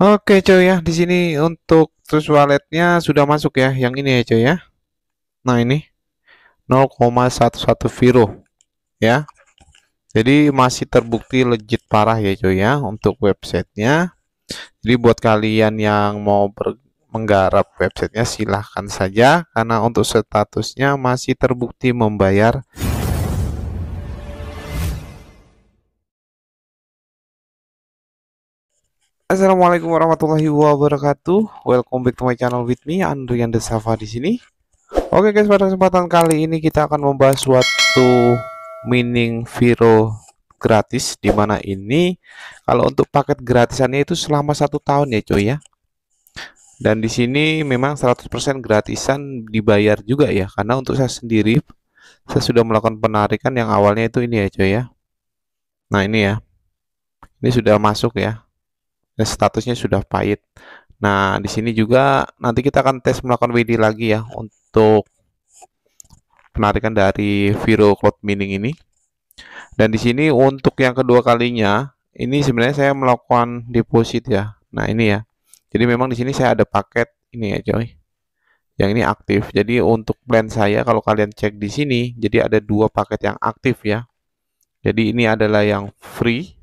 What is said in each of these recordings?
Oke cuy ya, di sini untuk terus walletnya sudah masuk ya, yang ini ya cuy ya. Nah ini 0,11 viro ya. Jadi masih terbukti legit parah ya cuy ya untuk websitenya. Jadi buat kalian yang mau ber menggarap websitenya silahkan saja karena untuk statusnya masih terbukti membayar Assalamualaikum warahmatullahi wabarakatuh. Welcome back to my channel with me Andrian Desafa di sini. Oke guys, pada kesempatan kali ini kita akan membahas suatu mining Viro gratis dimana ini kalau untuk paket gratisannya itu selama satu tahun ya coy ya. Dan di sini memang 100% gratisan dibayar juga ya karena untuk saya sendiri saya sudah melakukan penarikan yang awalnya itu ini ya coy ya. Nah, ini ya. Ini sudah masuk ya statusnya sudah pahit. Nah, di sini juga nanti kita akan tes melakukan WD lagi ya untuk penarikan dari Viro Cloud Mining ini. Dan di sini untuk yang kedua kalinya, ini sebenarnya saya melakukan deposit ya. Nah, ini ya. Jadi memang di sini saya ada paket ini ya, coy. Yang ini aktif. Jadi untuk plan saya kalau kalian cek di sini, jadi ada dua paket yang aktif ya. Jadi ini adalah yang free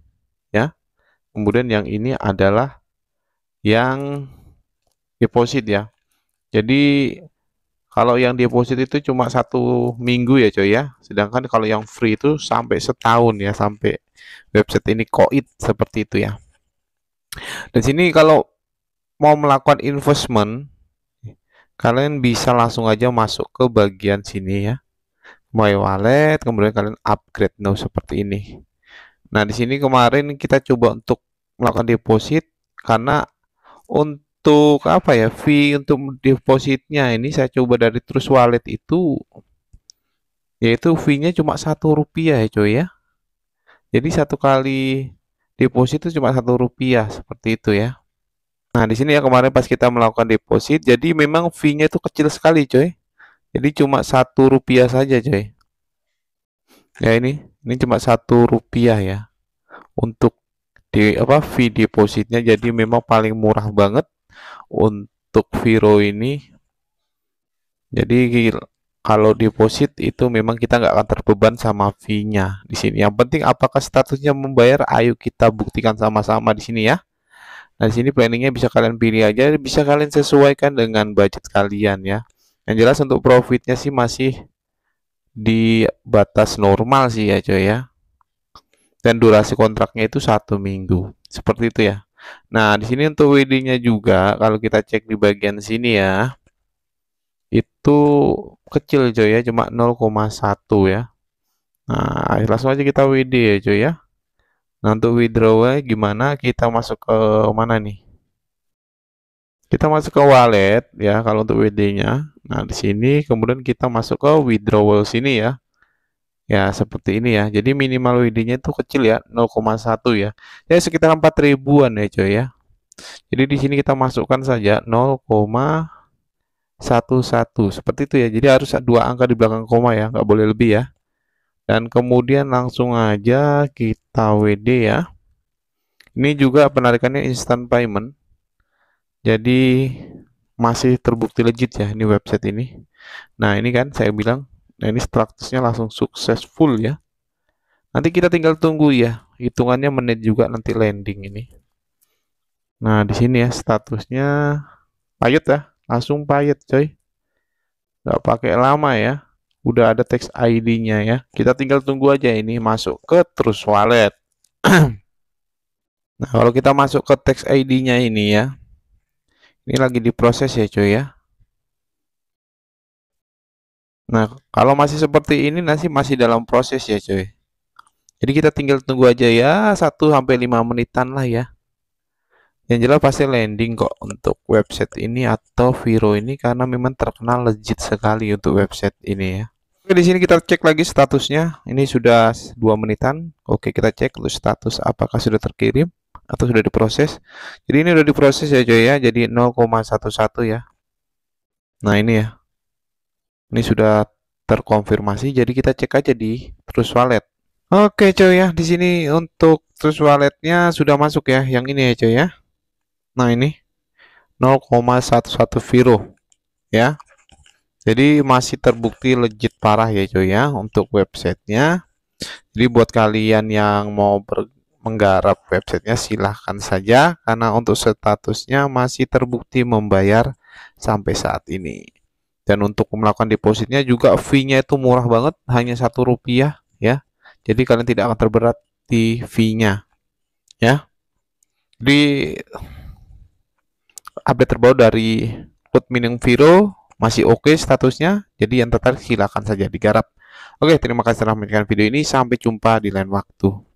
kemudian yang ini adalah yang deposit ya jadi kalau yang deposit itu cuma satu minggu ya coy ya sedangkan kalau yang free itu sampai setahun ya sampai website ini koit seperti itu ya dan sini kalau mau melakukan investment kalian bisa langsung aja masuk ke bagian sini ya my wallet kemudian kalian upgrade now seperti ini nah di sini kemarin kita coba untuk melakukan deposit karena untuk apa ya fee untuk depositnya ini saya coba dari Trust Wallet itu yaitu fee-nya cuma satu rupiah ya coy ya jadi satu kali deposit itu cuma satu rupiah seperti itu ya nah di sini ya kemarin pas kita melakukan deposit jadi memang fee-nya itu kecil sekali coy jadi cuma satu rupiah saja coy ya ini ini cuma satu rupiah ya untuk di apa fee depositnya jadi memang paling murah banget untuk Viro ini jadi kalau deposit itu memang kita nggak akan terbeban sama fee-nya di sini yang penting apakah statusnya membayar ayo kita buktikan sama-sama di sini ya nah di sini planningnya bisa kalian pilih aja bisa kalian sesuaikan dengan budget kalian ya yang jelas untuk profitnya sih masih di batas normal sih ya coy ya dan durasi kontraknya itu satu minggu. Seperti itu ya. Nah, di sini untuk WD-nya juga kalau kita cek di bagian sini ya. Itu kecil coy ya, cuma 0,1 ya. Nah, langsung aja kita WD ya coy ya. Nah, untuk withdrawal gimana? Kita masuk ke mana nih? Kita masuk ke wallet ya kalau untuk WD-nya. Nah, di sini kemudian kita masuk ke withdrawal sini ya ya seperti ini ya jadi minimal wd itu kecil ya 0,1 ya jadi ya, sekitar 4 ribuan ya coy ya jadi di sini kita masukkan saja 0,11 seperti itu ya jadi harus dua angka di belakang koma ya nggak boleh lebih ya dan kemudian langsung aja kita WD ya ini juga penarikannya instant payment jadi masih terbukti legit ya ini website ini nah ini kan saya bilang Nah ini strukturnya langsung successful ya. Nanti kita tinggal tunggu ya. Hitungannya menit juga nanti landing ini. Nah di sini ya statusnya payet ya. Langsung payet coy. Gak pakai lama ya. Udah ada text ID-nya ya. Kita tinggal tunggu aja ini masuk ke terus Wallet. nah kalau kita masuk ke text ID-nya ini ya. Ini lagi diproses ya coy ya. Nah, kalau masih seperti ini nasi masih dalam proses ya, cuy. Jadi kita tinggal tunggu aja ya 1 sampai lima menitan lah ya. Yang jelas pasti landing kok untuk website ini atau Viro ini karena memang terkenal legit sekali untuk website ini ya. Oke, di sini kita cek lagi statusnya. Ini sudah dua menitan. Oke, kita cek untuk status apakah sudah terkirim atau sudah diproses. Jadi ini sudah diproses ya, cuy ya. Jadi 0,11 ya. Nah, ini ya. Ini sudah terkonfirmasi, jadi kita cek aja di terus Wallet. Oke coy ya, di sini untuk terus Walletnya sudah masuk ya, yang ini ya coy ya. Nah ini 0,11 Viro ya. Jadi masih terbukti legit parah ya coy ya untuk websitenya. Jadi buat kalian yang mau ber menggarap websitenya silahkan saja karena untuk statusnya masih terbukti membayar sampai saat ini. Dan untuk melakukan depositnya juga fee-nya itu murah banget, hanya satu rupiah ya. Jadi kalian tidak akan terberat di fee-nya ya. Di update terbaru dari Mining Viro masih oke okay statusnya, jadi yang tertarik silakan saja digarap. Oke, terima kasih telah menonton video ini. Sampai jumpa di lain waktu.